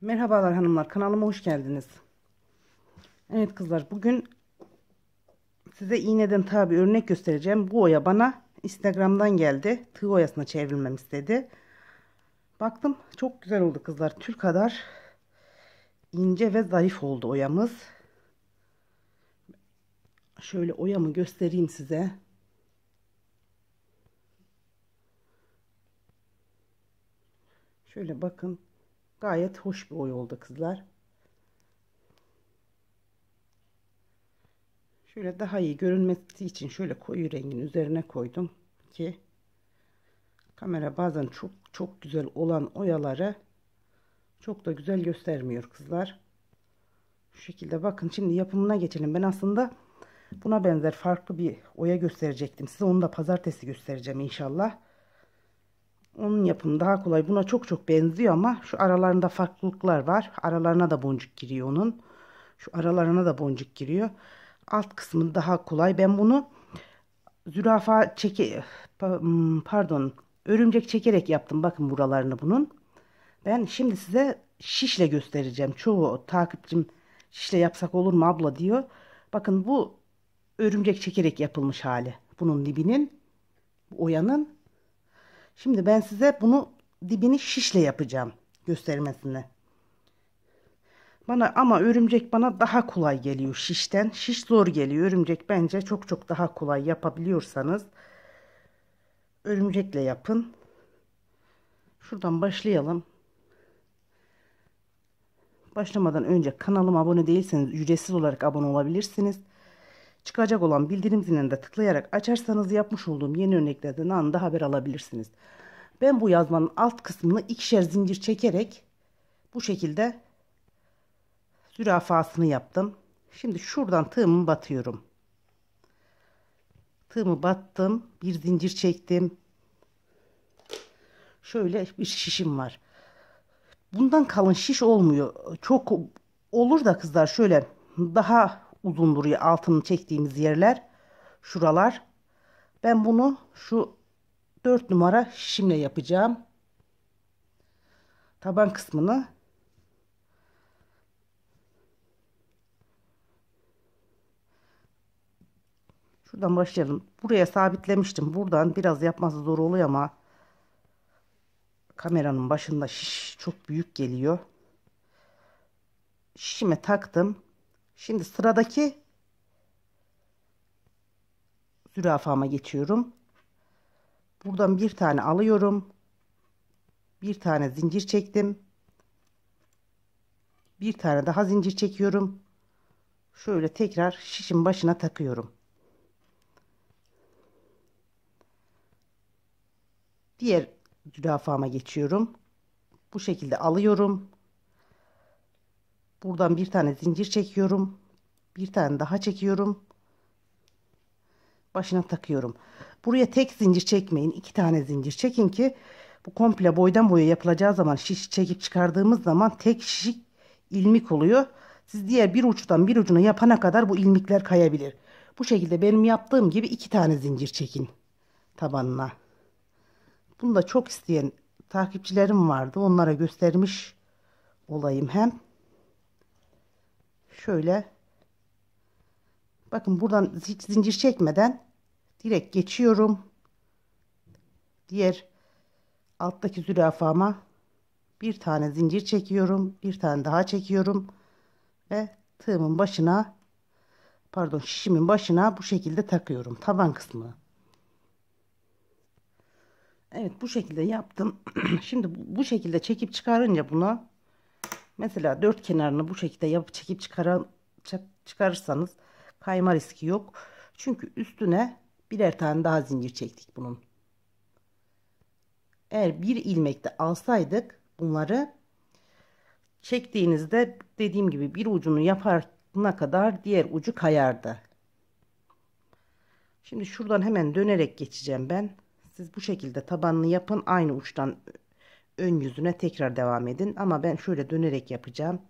Merhabalar hanımlar kanalıma hoş geldiniz. Evet kızlar bugün size iğneden tabi örnek göstereceğim. Bu oya bana instagramdan geldi. Tığ oyasına çevrilmem istedi. Baktım çok güzel oldu kızlar. Tül kadar ince ve zarif oldu oyamız. Şöyle oyamı göstereyim size. Şöyle bakın Gayet hoş bir oy oldu kızlar. Şöyle daha iyi görünmesi için şöyle koyu rengin üzerine koydum ki kamera bazen çok çok güzel olan oyaları çok da güzel göstermiyor kızlar. Şu şekilde bakın şimdi yapımına geçelim. Ben aslında buna benzer farklı bir oya gösterecektim. Size onu da pazartesi göstereceğim inşallah. Onun yapımı daha kolay. Buna çok çok benziyor ama şu aralarında farklılıklar var. Aralarına da boncuk giriyor onun. Şu aralarına da boncuk giriyor. Alt kısmı daha kolay. Ben bunu zürafa çeke hmm, pardon örümcek çekerek yaptım. Bakın buralarını bunun. Ben şimdi size şişle göstereceğim. Çoğu takipçim şişle yapsak olur mu abla diyor. Bakın bu örümcek çekerek yapılmış hali. Bunun dibinin, bu oyanın Şimdi ben size bunu dibini şişle yapacağım göstermesini. Bana ama örümcek bana daha kolay geliyor şişten. Şiş zor geliyor. Örümcek bence çok çok daha kolay yapabiliyorsanız örümcekle yapın. Şuradan başlayalım. Başlamadan önce kanalıma abone değilseniz ücretsiz olarak abone olabilirsiniz. Çıkacak olan bildirim zilini de tıklayarak açarsanız yapmış olduğum yeni örneklerden anında haber alabilirsiniz. Ben bu yazmanın alt kısmını ikişer zincir çekerek bu şekilde zürafasını yaptım. Şimdi şuradan tığımı batıyorum. Tığımı battım. Bir zincir çektim. Şöyle bir şişim var. Bundan kalın şiş olmuyor. Çok olur da kızlar şöyle daha uzun duruyor. Altını çektiğimiz yerler. Şuralar. Ben bunu şu 4 numara şişimle yapacağım. Taban kısmını Şuradan başlayalım. Buraya sabitlemiştim. Buradan biraz yapması zor oluyor ama kameranın başında şiş çok büyük geliyor. Şişime taktım. Şimdi sıradaki zürafama geçiyorum. Buradan bir tane alıyorum. Bir tane zincir çektim. Bir tane daha zincir çekiyorum. Şöyle tekrar şişin başına takıyorum. Diğer zürafama geçiyorum. Bu şekilde alıyorum. Buradan bir tane zincir çekiyorum. Bir tane daha çekiyorum. Başına takıyorum. Buraya tek zincir çekmeyin. iki tane zincir çekin ki bu komple boydan boya yapılacağı zaman şiş çekip çıkardığımız zaman tek şişik ilmik oluyor. Siz diğer bir uçtan bir ucuna yapana kadar bu ilmikler kayabilir. Bu şekilde benim yaptığım gibi iki tane zincir çekin tabanına. Bunu da çok isteyen takipçilerim vardı. Onlara göstermiş olayım hem şöyle bakın buradan hiç zincir çekmeden direkt geçiyorum. Diğer alttaki zürafama bir tane zincir çekiyorum. Bir tane daha çekiyorum. Ve tığımın başına pardon şişimin başına bu şekilde takıyorum. Taban kısmı. Evet bu şekilde yaptım. Şimdi bu şekilde çekip çıkarınca bunu Mesela dört kenarını bu şekilde yapıp çekip çıkaran, çıkarırsanız kayma riski yok. Çünkü üstüne birer tane daha zincir çektik bunun. Eğer bir ilmekte alsaydık bunları çektiğinizde dediğim gibi bir ucunu yapana kadar diğer ucu kayardı. Şimdi şuradan hemen dönerek geçeceğim ben. Siz bu şekilde tabanını yapın. Aynı uçtan ön yüzüne tekrar devam edin. Ama ben şöyle dönerek yapacağım.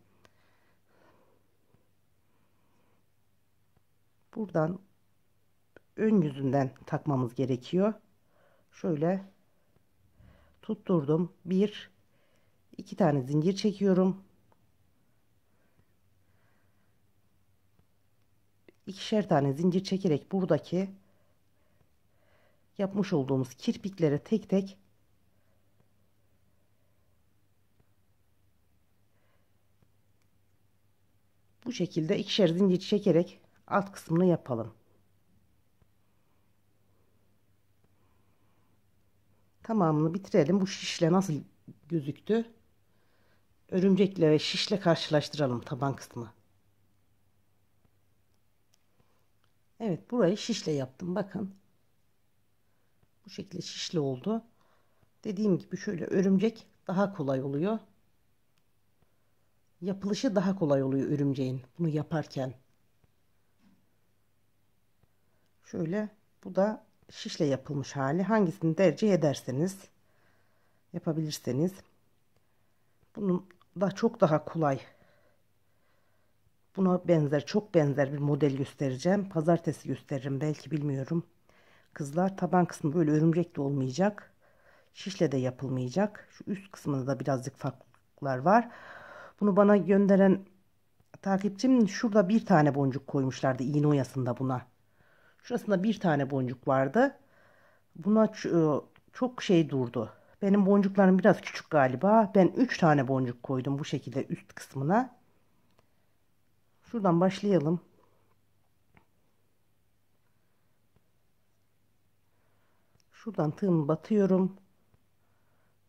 Buradan ön yüzünden takmamız gerekiyor. Şöyle tutturdum. Bir, iki tane zincir çekiyorum. ikişer tane zincir çekerek buradaki yapmış olduğumuz kirpiklere tek tek Bu şekilde ikişer zincir çekerek alt kısmını yapalım. Tamamını bitirelim. Bu şişle nasıl gözüktü? Örümcekle ve şişle karşılaştıralım taban kısmı. Evet burayı şişle yaptım. Bakın. Bu şekilde şişli oldu. Dediğim gibi şöyle örümcek daha kolay oluyor yapılışı daha kolay oluyor örümceğin bunu yaparken. Şöyle bu da şişle yapılmış hali. Hangisini tercih ederseniz yapabilirseniz. Bunun da çok daha kolay. Buna benzer çok benzer bir model göstereceğim. Pazartesi gösteririm belki bilmiyorum. Kızlar taban kısmı böyle örümcek de olmayacak. Şişle de yapılmayacak. Şu üst kısmında da birazcık farklar var. Bunu bana gönderen takipçim şurada bir tane boncuk koymuşlardı iğne oyasında buna. Şurasında bir tane boncuk vardı. Buna e, çok şey durdu. Benim boncuklarım biraz küçük galiba. Ben 3 tane boncuk koydum bu şekilde üst kısmına. Şuradan başlayalım. Şuradan tığımı batıyorum.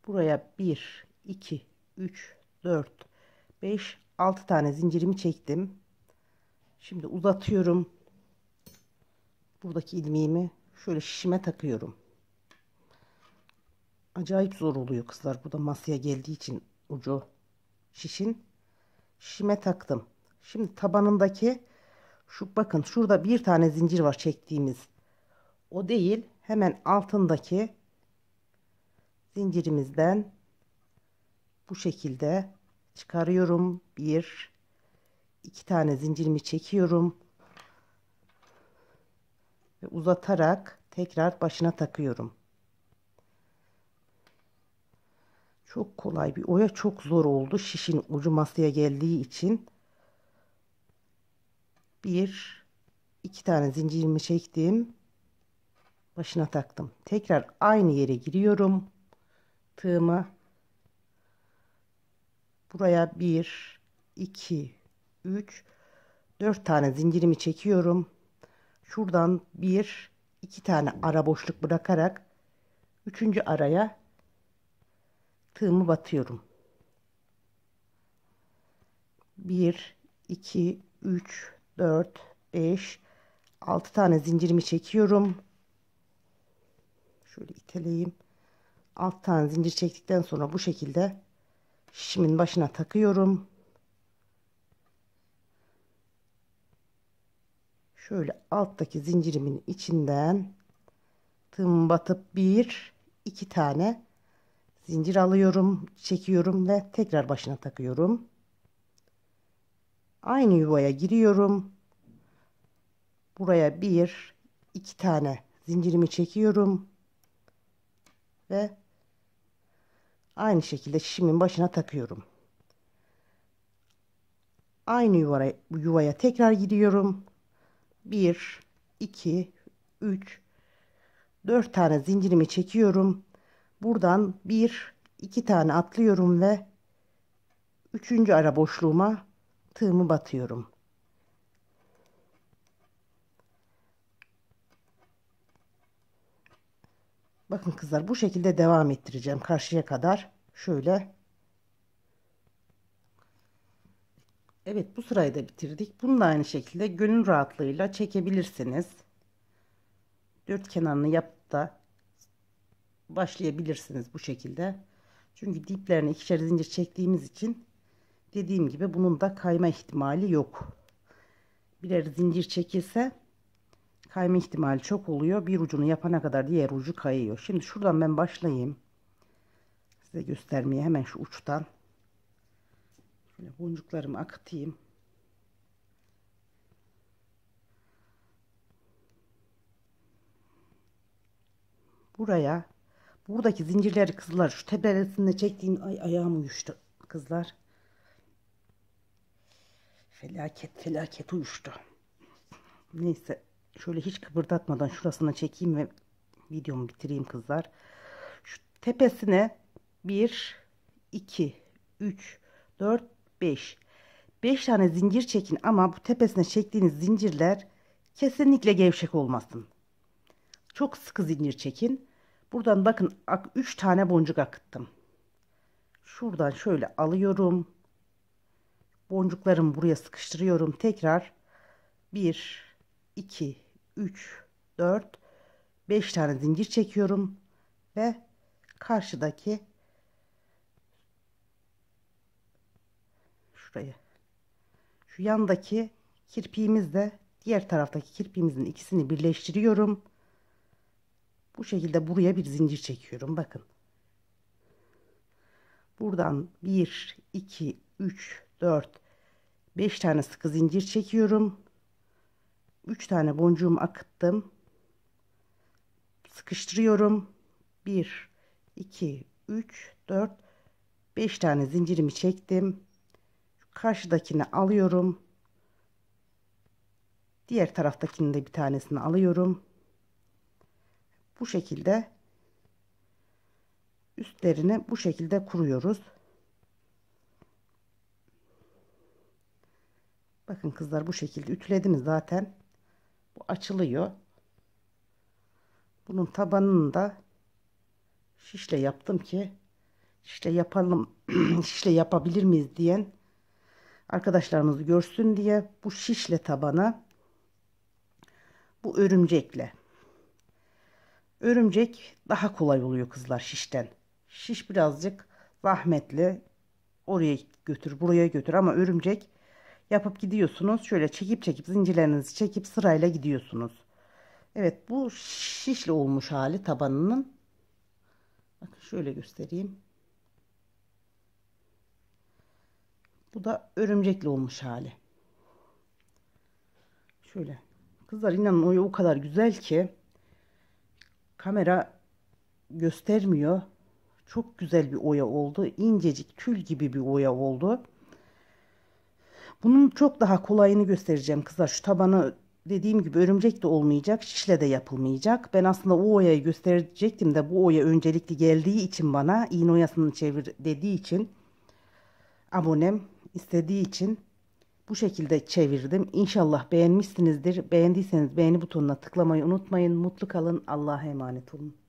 Buraya 1, 2, 3, 4, 5 6 tane zincirimi çektim. Şimdi uzatıyorum. Buradaki ilmeğimi şöyle şişime takıyorum. Acayip zor oluyor kızlar. Bu da masaya geldiği için ucu şişin. Şişime taktım. Şimdi tabanındaki şu bakın şurada bir tane zincir var çektiğimiz. O değil. Hemen altındaki zincirimizden bu şekilde çıkarıyorum. Bir, iki tane zincirimi çekiyorum. Ve uzatarak tekrar başına takıyorum. Çok kolay bir oya çok zor oldu. Şişin ucu masaya geldiği için. Bir, iki tane zincirimi çektim. Başına taktım. Tekrar aynı yere giriyorum. Tığımı Buraya 1, 2, 3, 4 tane zincirimi çekiyorum. Şuradan 1, 2 tane ara boşluk bırakarak 3. araya tığımı batıyorum. 1, 2, 3, 4, 5, 6 tane zincirimi çekiyorum. Şöyle iteleyeyim. 6 tane zincir çektikten sonra bu şekilde şişimin başına takıyorum. Şöyle alttaki zincirimin içinden tığımı batıp bir iki tane zincir alıyorum, çekiyorum ve tekrar başına takıyorum. Aynı yuvaya giriyorum. Buraya bir iki tane zincirimi çekiyorum ve Aynı şekilde şişimin başına takıyorum. Aynı yuvaya, yuvaya tekrar gidiyorum. 1, 2, 3, 4 tane zincirimi çekiyorum. Buradan 1, 2 tane atlıyorum ve 3. ara boşluğuma tığımı batıyorum. Bakın kızlar bu şekilde devam ettireceğim karşıya kadar. Şöyle. Evet bu sırayı da bitirdik. Bunu da aynı şekilde gönül rahatlığıyla çekebilirsiniz. Dört kenarını yapıp da başlayabilirsiniz bu şekilde. Çünkü diplerine ikişer zincir çektiğimiz için dediğim gibi bunun da kayma ihtimali yok. Birer zincir çekilse kayma ihtimali çok oluyor. Bir ucunu yapana kadar diğer ucu kayıyor. Şimdi şuradan ben başlayayım. Size göstermeye hemen şu uçtan. Şöyle boncuklarımı akıtayım. Buraya buradaki zincirleri kızlar şu tepesinde çektiğim ay ayağım uyuştu kızlar. Felaket felaket uyuştu. Neyse şöyle hiç kıpırdatmadan şurasına çekeyim ve videomu bitireyim kızlar. Şu tepesine 1, 2, 3, 4, 5. 5 tane zincir çekin ama bu tepesine çektiğiniz zincirler kesinlikle gevşek olmasın. Çok sıkı zincir çekin. Buradan bakın 3 tane boncuk akıttım. Şuradan şöyle alıyorum. Boncuklarımı buraya sıkıştırıyorum. Tekrar 1, 2, 3, 4, 5 tane zincir çekiyorum ve karşıdaki şurayı şu yandaki kirpiğimizle diğer taraftaki kirpiğimizin ikisini birleştiriyorum. Bu şekilde buraya bir zincir çekiyorum. Bakın. Buradan 1, 2, 3, 4, 5 tane sıkı zincir çekiyorum. 3 tane boncuğumu akıttım. Sıkıştırıyorum. 1 2 3 4 5 tane zincirimi çektim. Karşıdakini alıyorum. Diğer taraftakini de bir tanesini alıyorum. Bu şekilde üstlerini bu şekilde kuruyoruz. Bakın kızlar bu şekilde ütüledim zaten. Bu açılıyor. Bunun tabanını da şişle yaptım ki şişle yapalım, şişle yapabilir miyiz diyen arkadaşlarımız görsün diye bu şişle tabana bu örümcekle. Örümcek daha kolay oluyor kızlar şişten. Şiş birazcık zahmetli. Oraya götür, buraya götür ama örümcek yapıp gidiyorsunuz. Şöyle çekip çekip zincirlerinizi çekip sırayla gidiyorsunuz. Evet bu şişli olmuş hali tabanının. Bakın şöyle göstereyim. Bu da örümcekli olmuş hali. Şöyle. Kızlar inanın oyu o kadar güzel ki kamera göstermiyor. Çok güzel bir oya oldu. İncecik tül gibi bir oya oldu. Bunun çok daha kolayını göstereceğim kızlar. Şu tabanı dediğim gibi örümcek de olmayacak, şişle de yapılmayacak. Ben aslında o oyayı gösterecektim de bu oya öncelikli geldiği için bana iğne oyasını çevir dediği için abonem istediği için bu şekilde çevirdim. İnşallah beğenmişsinizdir. Beğendiyseniz beğeni butonuna tıklamayı unutmayın. Mutlu kalın. Allah'a emanet olun.